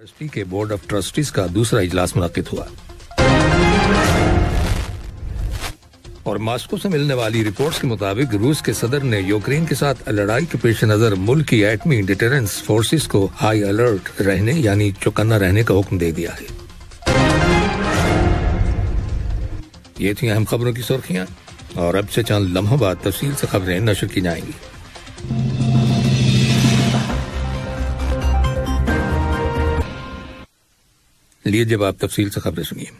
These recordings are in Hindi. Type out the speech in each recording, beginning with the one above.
यूनिवर्सिटी के बोर्ड ऑफ ट्रस्टीज का दूसरा इजलास मुनद हुआ और मास्को से मिलने वाली रिपोर्ट्स के मुताबिक रूस के सदर ने यूक्रेन के साथ लड़ाई के पेश नजर मुल्क की एटमी डिटेरेंस फोर्सेस को हाई अलर्ट रहने यानी चौकन्ना रहने का हुक्म दे दिया है ये थी अहम खबरों की सुर्खियां और अब से चंद लम्हों बाद तफसील से खबरें नशर की जाएंगी लिए जब आप तफसील से खबरें सुनिए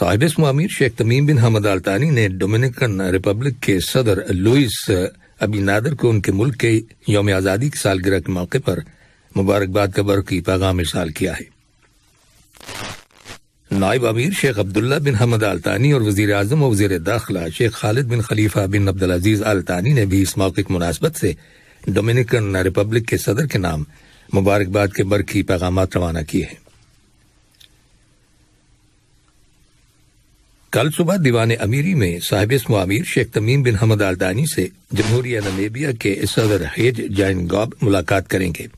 साहिब मामिर शेख तमीम बिन हमद अलतानी ने डोमिनिकन रिपब्लिक के सदर लुइस अबी नादर को उनके मुल्क के योम आज़ादी की सालगिरह के मौके पर मुबारकबाद का बरकी पैगाम इसाल किया है नायब अमीर शेख अब्दुल्ला बिन हमद अलतानी और वजीर अजम और वजीर दाखिला शेख खालिद बिन खलीफा बिन अब्दुल अजीज अलतानी ने भी इस मौके की मुनासबत से डोमिनिकन रिपब्लिक के सदर के नाम मुबारकबाद के बरखी पैगाम रवाना किए हैं कल सुबह दीवान अमीरी में साहिब मामिर शेख तमीम बिन हमद आलदानी से जमहूरिया नमेबिया के सदर हेज जैन गॉब मुलाकात करेंगे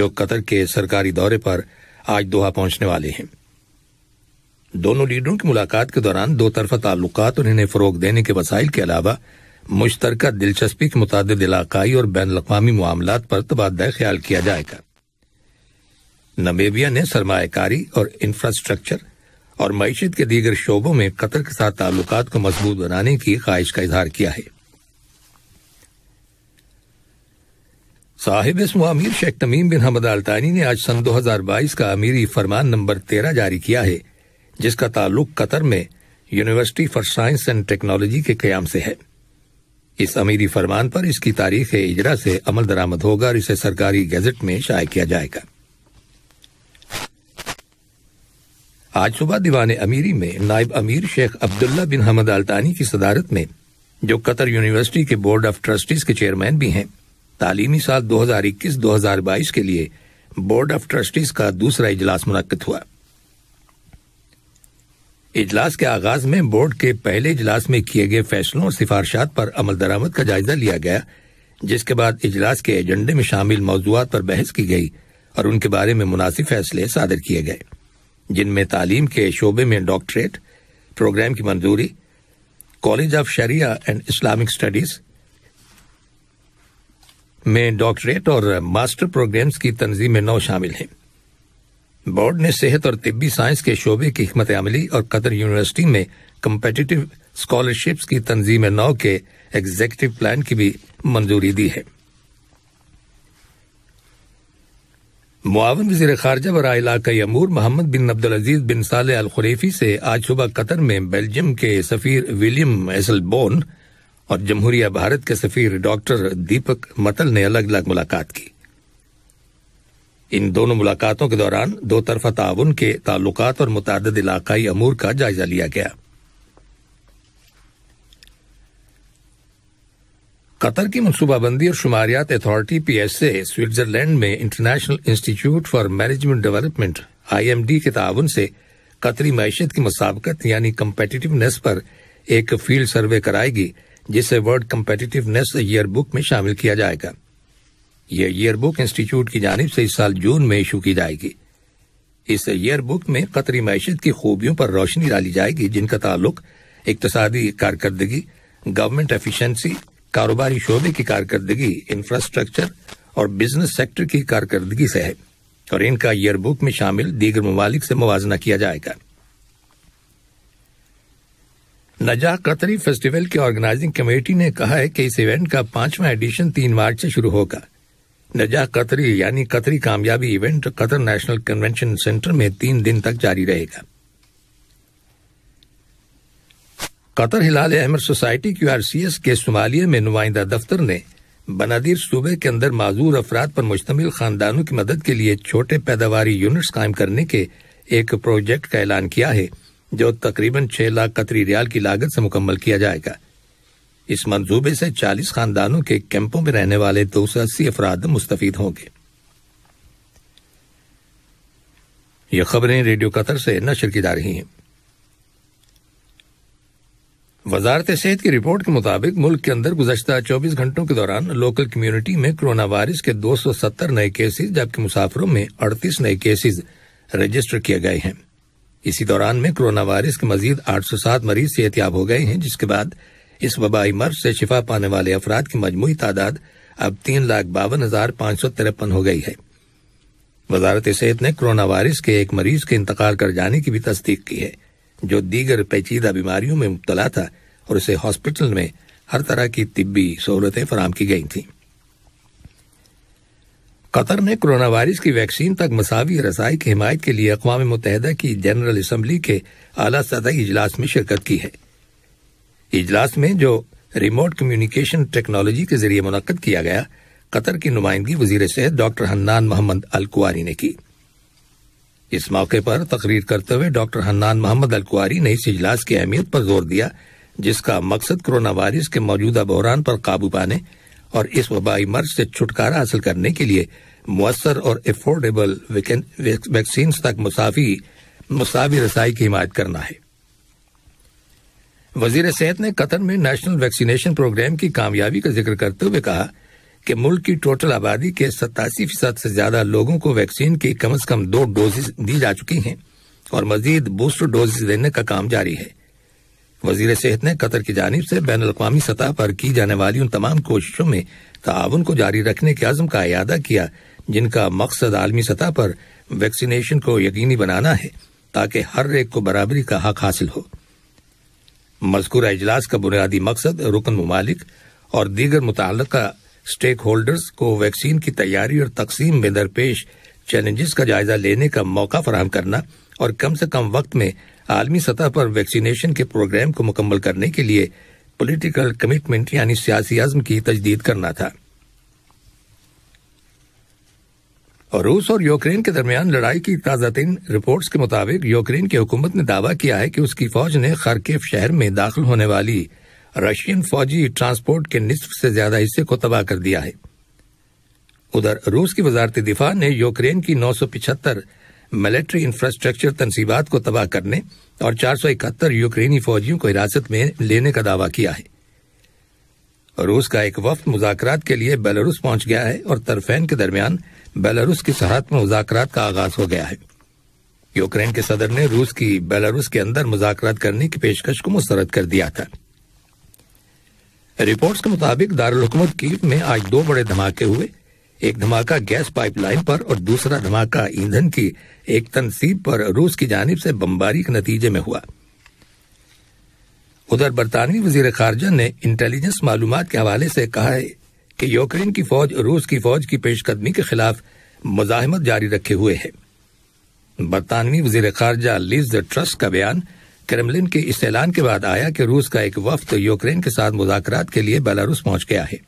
जो कतर के सरकारी दौरे पर आज दोहा पहुंचने वाले हैं दोनों लीडरों की मुलाकात के दौरान दो तरफा ताल्लुक और इन्हें फरोग देने के वसाइल के अलावा मुश्तरक दिलचस्पी के मुताद इलाकई और बैन अवी मामला पर तबादला ख्याल किया जाएगा नमेबिया ने सरमाकारी और इंफ्रास्ट्रक्चर और मीशत के दीगर शोबों में कतर के साथ ताल्लुक को मजबूत बनाने की ख्वाहिश का इजहार किया है साहिब इसमो अमीर शेख तमीम बिन हमद अल्तानी ने आज सन 2022 का अमीरी फरमान नंबर तेरह जारी किया है जिसका ताल्लुक कतर में university for science and technology के क्याम से है इस अमीरी फरमान पर इसकी तारीख इजरा से अमल दरामद होगा और इसे सरकारी गजट में शाये किया जाएगा आज सुबह दीवान अमीरी में नायब अमीर शेख अब्दुल्ला बिन हमद अल्तानी की सदारत में जो कतर यूनिवर्सिटी के बोर्ड ऑफ ट्रस्टीज के चेयरमैन भी हैं तालीमी साल 2021-2022 के लिए बोर्ड ऑफ ट्रस्टीज का दूसरा इजलास मुनद हुआ इजलास के आगाज में बोर्ड के पहले इजलास में किए गए फैसलों और सिफारशात पर अमल दरामद का जायजा लिया गया जिसके बाद इजलास के एजेंडे में शामिल मौजूद पर बहस की गई और उनके बारे में मुनासिब फैसले सादर किए गए जिनमें तालीम के शोबे में डॉक्टरेट प्रोग्राम की मंजूरी college of Sharia and Islamic studies में डॉक्टरेट और मास्टर प्रोग्राम्स की तंजीम नौ शामिल हैं बोर्ड ने सेहत और तिब्बी साइंस के शोबे की हमत अमली और कतर यूनिवर्सिटी में कम्पटिटिव स्कॉलरशिप्स की तंजीम नौ के एग्जीक्यूटिव प्लान की भी मंजूरी दी है मुआवन वजीर खारजा बर इलाकई अमूर मोहम्मद बिन अब्दुल अजीज बिन साले अल खुरैफी से आज सुबह कतर में बेल्जियम के सफ़ीर विलियम एसलबोन और जमहूरिया भारत के सफ़ीर डॉक्टर दीपक मतल ने अलग अलग मुलाकात की इन दोनों मुलाकातों के दौरान दो तरफा ताउन के ताल्लुक और मुतद इलाकई अमूर का जायजा लिया गया कतर की मनसूबाबंदी और शुमारियात authority P S A Switzerland में international institute for management development I M D के ताउन से कतरी मैशत की मसाबकत यानी कम्पटिटिवनेस पर एक फील्ड सर्वे कराएगी जिसे वर्ल्ड कम्पटिटिवनेस ईयर बुक में शामिल किया जाएगा यह ईयर बुक इंस्टीट्यूट की जानब से इस साल जून में इशू की जाएगी इस ईयर बुक में कतरी मैशत की खूबियों पर रोशनी डाली जाएगी जिनका ताल्लुक इकतदी कारकर्दगी गवर्नमेंट एफिशंसी कारोबारी शोबे की कारकर्दगी इंफ्रास्ट्रक्चर और बिजनेस सेक्टर की कारकर्दगी से है और इनका ईयरबुक में शामिल दीगर ममालिक से मुवजना किया जाएगा नजा कतरी फेस्टिवल की ऑर्गेनाइजिंग कमेटी ने कहा है कि इस इवेंट का पांचवा एडिशन तीन मार्च से शुरू होगा नजा कतरी यानी कतरी कामयाबी event Qatar national convention centre में तीन दिन तक जारी रहेगा कतर हिलाल अहमद society Q R C S के शुमालिया में नुमाइंदा दफ्तर ने बनादिर सूबे के अंदर माजूर अफराद पर मुश्तम खानदानों की मदद के लिए छोटे पैदावार यूनिट कायम करने के एक प्रोजेक्ट का ऐलान किया है जो तकरीबन छह लाख कतरी रियाल की लागत से मुकम्मल किया जाएगा इस मंसूबे से चालीस खानदानों के कैंपों में रहने वाले दो सौ अस्सी अफराद मुस्तफ होंगे ये खबरें रेडियो कतर से नशर की जा रही हैं वजारत सेहत की रिपोर्ट के मुताबिक मुल्क के अंदर गुजशत 24 घंटों के दौरान लोकल कम्युनिटी में कोरोना वायरस के 270 नए केसेज जबकि मुसाफिरों में 38 नए केसेज रजिस्टर किए गए हैं इसी दौरान में कोरोना वायरस के मजीद 807 मरीज सेहतियाब हो गए हैं जिसके बाद इस वबाई मर्ज से शिफा पाने वाले अफराद की मजमू तादाद अब तीन लाख बावन हजार पांच सौ तिरपन हो गई है वजारत सेहत ने कोरोना वायरस के एक मरीज के इंतकाल कर जाने की भी तस्दीक की है जो दीगर पेचीदा बीमारियों में मुबतला था और उसे हॉस्पिटल में हर तरह की तिब्बी सहूलतें फराम की गई थी कतर ने कोरोना वायरस की वैक्सीन तक मसावी रसाई की हिमायत के लिए अकवा मुतहदा की जनरल असम्बली के अला सतह इजलास में शिरकत की है इजलास में जो रिमोट कम्युनिकेशन टेक्नोलॉजी के जरिए मुनद किया गया कतर की नुमाइंदगी वजीर सेहत डॉक्टर हन्नान मोहम्मद अलकुआरी ने की इस मौके पर तकरीर करते हुए डॉक्टर हन्नान मोहम्मद अलकुआरी ने इस इजलास की अहमियत पर जोर दिया जिसका मकसद कोरोना वायरस के मौजूदा बहरान पर काबू पाने और इस वबाई मर्ज से छुटकारा हासिल करने के लिए मؤसर और एफोर्डेबल वैक्सीन तक मुसाफी मुसावी रसाई की हिमायत करना है वजीर सेहत ने कतर में नेशनल वैक्सीनेशन प्रोग्राम की कामयाबी का जिक्र करते हुए कहा कि मुल्क की टोटल आबादी के सतासी फीसद से ज्यादा लोगों को वैक्सीन की कम से कम दो डोजेज दी जा चुकी हैं और मजीद बूस्टर डोजेज देने का काम जारी है वजीर सेहत ने कतर की जानब से बैन अवी सतह पर की जाने वाली उन तमाम कोशिशों में ताउन को जारी रखने के आजम का अदा किया जिनका मकसद आलमी सतह पर वैक्सीनेशन को यकीनी बनाना है ताकि हर एक को बराबरी का हक हासिल हो मजकूरा इजलास का बुनियादी मकसद रुकन ममालिक और दीगर मुतल स्टेक होल्डर्स को वैक्सीन की तैयारी और तकसीम में दरपेश चैलेंजेस का जायजा लेने का मौका फराहम करना और कम से कम वक्त में आलमी सतह पर वैक्सीनेशन के प्रोग्राम को मुकम्मल करने के लिए पॉलिटिकल कमिटमेंट यानी सियासी आजम की तजदीद करना था और रूस और यूक्रेन के दरमियान लड़ाई की ताजा तीन रिपोर्ट के मुताबिक यूक्रेन की हुकूमत ने दावा किया है कि उसकी फौज ने खरकेफ शहर में दाखिल होने वाली रशियन फौजी ट्रांसपोर्ट के निसफ से ज्यादा हिस्से को तबाह कर दिया है उधर रूस की वजारत दिफा ने यूक्रेन की नौ सौ पिछहत्तर मिलिट्री इंफ्रास्ट्रक्चर तनसीबात को तबाह करने और चार सौ इकहत्तर यूक्रेनी फौजियों को हिरासत में लेने का दावा किया है रूस का एक वफ्त मुजाकर के लिए बेलारूस पहुंच गया है और तरफेन के दरमियान बेलारूस की सरहद में मुजाकरात का आगाज हो गया है यूक्रेन के सदर ने रूस की बेलारूस के अंदर मुजाकरात करने की पेशकश को मुस्तरद कर दिया था रिपोर्ट्स के मुताबिक दारकूमत की में आज दो बड़े धमाके हुए एक धमाका गैस पाइपलाइन पर और दूसरा धमाका ईंधन की एक तनसीब पर रूस की जानब से बमबारी के नतीजे में हुआ उधर बरतानवी वजीर खारजा ने इंटेलिजेंस मालूम के हवाले से कहा है कि यूक्रेन की फौज रूस की फौज की पेशकदमी के खिलाफ मुजाहमत जारी रखे हुए है बरतानवी वजीर खारजा लिज ट्रस्ट का बयान क्रेमलिन के इस ऐलान के बाद आया कि रूस का एक वफ्त यूक्रेन के साथ मुजात के लिए बेलारूस पहुंच गया है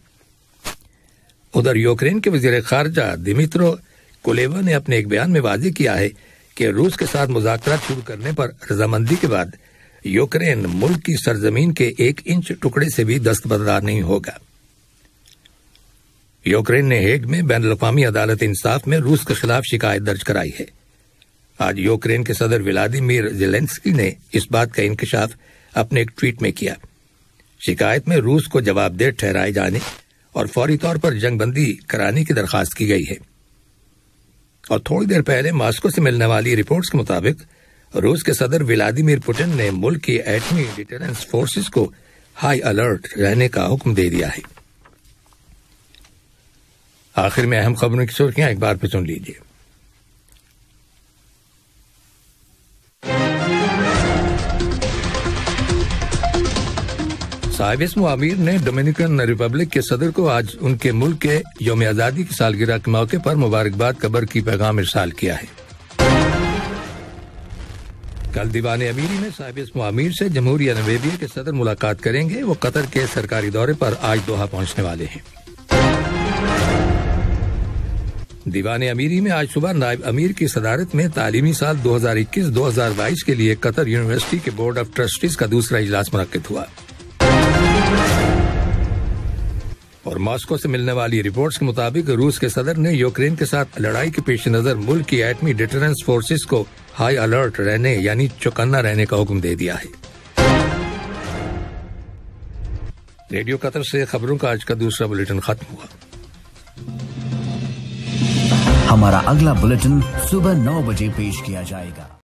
उधर यूक्रेन के वजीर खारजा दिमित्रो कोलेवा ने अपने एक बयान में वाजी किया है कि रूस के साथ मुजात शुरू करने पर रजामंदी के बाद यूक्रेन मुल्क की सरजमीन के एक इंच टुकड़े से भी दस्तबरदार नहीं होगा यूक्रेन ने हेग में बैन अवी अदालत इंसाफ में रूस के खिलाफ शिकायत दर्ज कराई है आज यूक्रेन के सदर व्लादिमीर जेलेंस्की ने इस बात का इंकशाफ अपने एक ट्वीट में किया शिकायत में रूस को जवाबदेह ठहराए जाने और फौरी तौर पर जंगबंदी कराने की दरखास्त की गई है और थोड़ी देर पहले मास्को से मिलने वाली रिपोर्ट्स के मुताबिक रूस के सदर व्लादिमीर पुटिन ने मुल्क की एटमी डिटेलेंस फोर्सेस को हाई अलर्ट रहने का हुक्म दे दिया है आखिर में अहम खबरों की सुर्खियां एक बार फिर सुन लीजिए इसमो अमीर ने डोमिनिकन रिपब्लिक के सदर को आज उनके मुल्क के योम आज़ादी की सालगिरह के मौके पर मुबारकबाद कबर की पैगाम इरसाल किया है कल दीवान अमीरी में इसमो अमीर से जमहूरिया नवेबिया के सदर मुलाकात करेंगे वो कतर के सरकारी दौरे पर आज दोहा पहुंचने वाले हैं दीवान अमीरी में आज सुबह नायब अमीर की सदारत में तालीमी साल 2021-2022 के लिए कतर यूनिवर्सिटी के बोर्ड ऑफ ट्रस्टीज का दूसरा इजलास मुनद हुआ और मॉस्को से मिलने वाली रिपोर्ट्स के मुताबिक रूस के सदर ने यूक्रेन के साथ लड़ाई के पेश नजर मुल्क की एटमी डिटरेंस फोर्सेस को हाई अलर्ट रहने यानी चौकन्ना रहने का हुक्म दे दिया है रेडियो कतर से खबरों का आज का दूसरा बुलेटिन खत्म हुआ हमारा अगला बुलेटिन सुबह नौ बजे पेश किया जाएगा